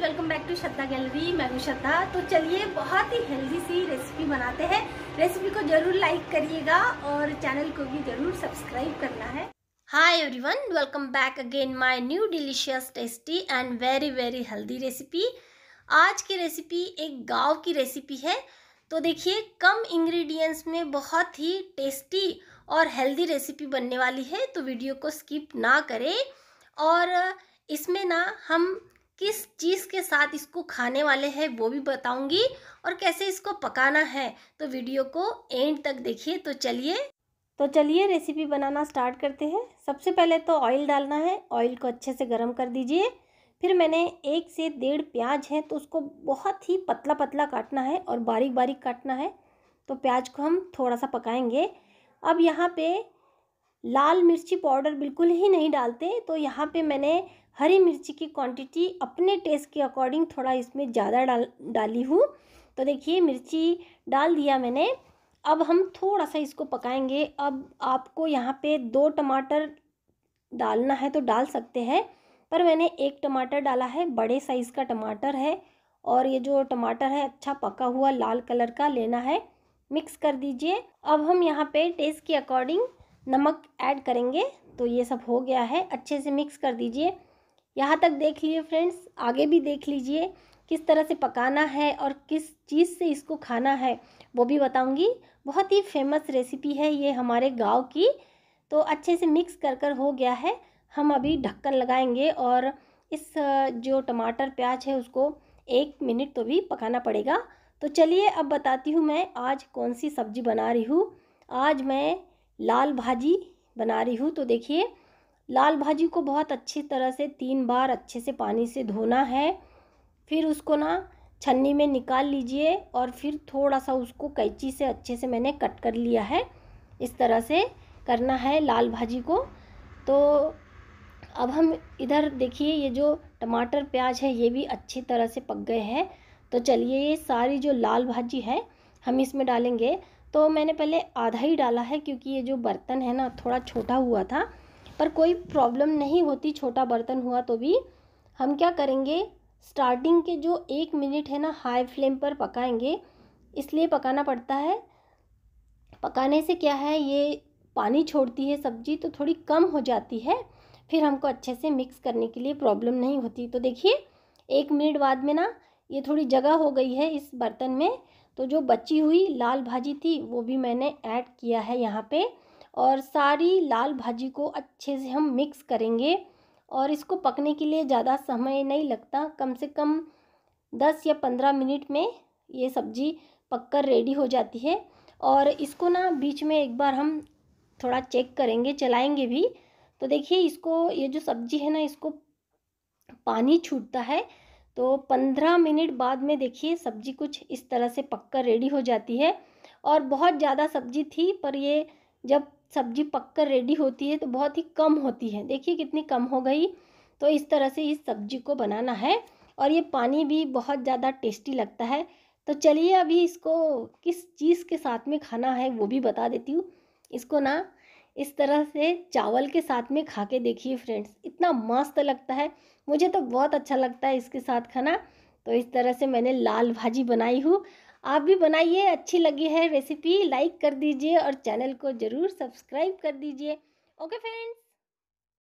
welcome back to Shraddha gallery मैं हूँ श्रद्धा तो चलिए बहुत ही हेल्दी सी रेसिपी बनाते हैं रेसिपी को जरूर लाइक करिएगा और चैनल को भी जरूर सब्सक्राइब करना है hi everyone welcome back again my new delicious tasty and very very healthy recipe आज की रेसिपी एक गाँव की रेसिपी है तो देखिए कम इंग्रेडिएंट्स में बहुत ही टेस्टी और हेल्दी रेसिपी बनने वाली है तो वीडियो को स्किप ना करें और इसमें ना हम किस चीज़ के साथ इसको खाने वाले हैं वो भी बताऊंगी और कैसे इसको पकाना है तो वीडियो को एंड तक देखिए तो चलिए तो चलिए रेसिपी बनाना स्टार्ट करते हैं सबसे पहले तो ऑयल डालना है ऑयल को अच्छे से गर्म कर दीजिए फिर मैंने एक से डेढ़ प्याज है तो उसको बहुत ही पतला पतला काटना है और बारीक बारीक काटना है तो प्याज को हम थोड़ा सा पकाएंगे अब यहाँ पे लाल मिर्ची पाउडर बिल्कुल ही नहीं डालते तो यहाँ पे मैंने हरी मिर्ची की क्वांटिटी अपने टेस्ट के अकॉर्डिंग थोड़ा इसमें ज़्यादा डाल डाली हूँ तो देखिए मिर्ची डाल दिया मैंने अब हम थोड़ा सा इसको पकाएंगे अब आपको यहाँ पे दो टमाटर डालना है तो डाल सकते हैं पर मैंने एक टमाटर डाला है बड़े साइज़ का टमाटर है और ये जो टमाटर है अच्छा पका हुआ लाल कलर का लेना है मिक्स कर दीजिए अब हम यहाँ पे टेस्ट के अकॉर्डिंग नमक ऐड करेंगे तो ये सब हो गया है अच्छे से मिक्स कर दीजिए यहाँ तक देख लिए फ्रेंड्स आगे भी देख लीजिए किस तरह से पकाना है और किस चीज़ से इसको खाना है वो भी बताऊंगी बहुत ही फेमस रेसिपी है ये हमारे गांव की तो अच्छे से मिक्स कर कर हो गया है हम अभी ढक्कन लगाएंगे और इस जो टमाटर प्याज है उसको एक मिनट तो भी पकाना पड़ेगा तो चलिए अब बताती हूँ मैं आज कौन सी सब्ज़ी बना रही हूँ आज मैं लाल भाजी बना रही हूँ तो देखिए लाल भाजी को बहुत अच्छी तरह से तीन बार अच्छे से पानी से धोना है फिर उसको ना छन्नी में निकाल लीजिए और फिर थोड़ा सा उसको कैंची से अच्छे से मैंने कट कर लिया है इस तरह से करना है लाल भाजी को तो अब हम इधर देखिए ये जो टमाटर प्याज है ये भी अच्छी तरह से पक गए हैं तो चलिए ये सारी जो लाल भाजी है हम इसमें डालेंगे तो मैंने पहले आधा ही डाला है क्योंकि ये जो बर्तन है ना थोड़ा छोटा हुआ था पर कोई प्रॉब्लम नहीं होती छोटा बर्तन हुआ तो भी हम क्या करेंगे स्टार्टिंग के जो एक मिनट है ना हाई फ्लेम पर पकाएंगे इसलिए पकाना पड़ता है पकाने से क्या है ये पानी छोड़ती है सब्जी तो थोड़ी कम हो जाती है फिर हमको अच्छे से मिक्स करने के लिए प्रॉब्लम नहीं होती तो देखिए एक मिनट बाद में ना ये थोड़ी जगह हो गई है इस बर्तन में तो जो बची हुई लाल भाजी थी वो भी मैंने ऐड किया है यहाँ पर और सारी लाल भाजी को अच्छे से हम मिक्स करेंगे और इसको पकने के लिए ज़्यादा समय नहीं लगता कम से कम दस या पंद्रह मिनट में ये सब्ज़ी पककर रेडी हो जाती है और इसको ना बीच में एक बार हम थोड़ा चेक करेंगे चलाएंगे भी तो देखिए इसको ये जो सब्ज़ी है ना इसको पानी छूटता है तो पंद्रह मिनट बाद में देखिए सब्ज़ी कुछ इस तरह से पककर रेडी हो जाती है और बहुत ज़्यादा सब्ज़ी थी पर ये जब सब्जी पककर रेडी होती है तो बहुत ही कम होती है देखिए कितनी कम हो गई तो इस तरह से इस सब्जी को बनाना है और ये पानी भी बहुत ज़्यादा टेस्टी लगता है तो चलिए अभी इसको किस चीज़ के साथ में खाना है वो भी बता देती हूँ इसको ना इस तरह से चावल के साथ में खा के देखिए फ्रेंड्स इतना मस्त लगता है मुझे तो बहुत अच्छा लगता है इसके साथ खाना तो इस तरह से मैंने लाल भाजी बनाई हूँ आप भी बनाइए अच्छी लगी है रेसिपी लाइक कर दीजिए और चैनल को ज़रूर सब्सक्राइब कर दीजिए ओके फ्रेंड्स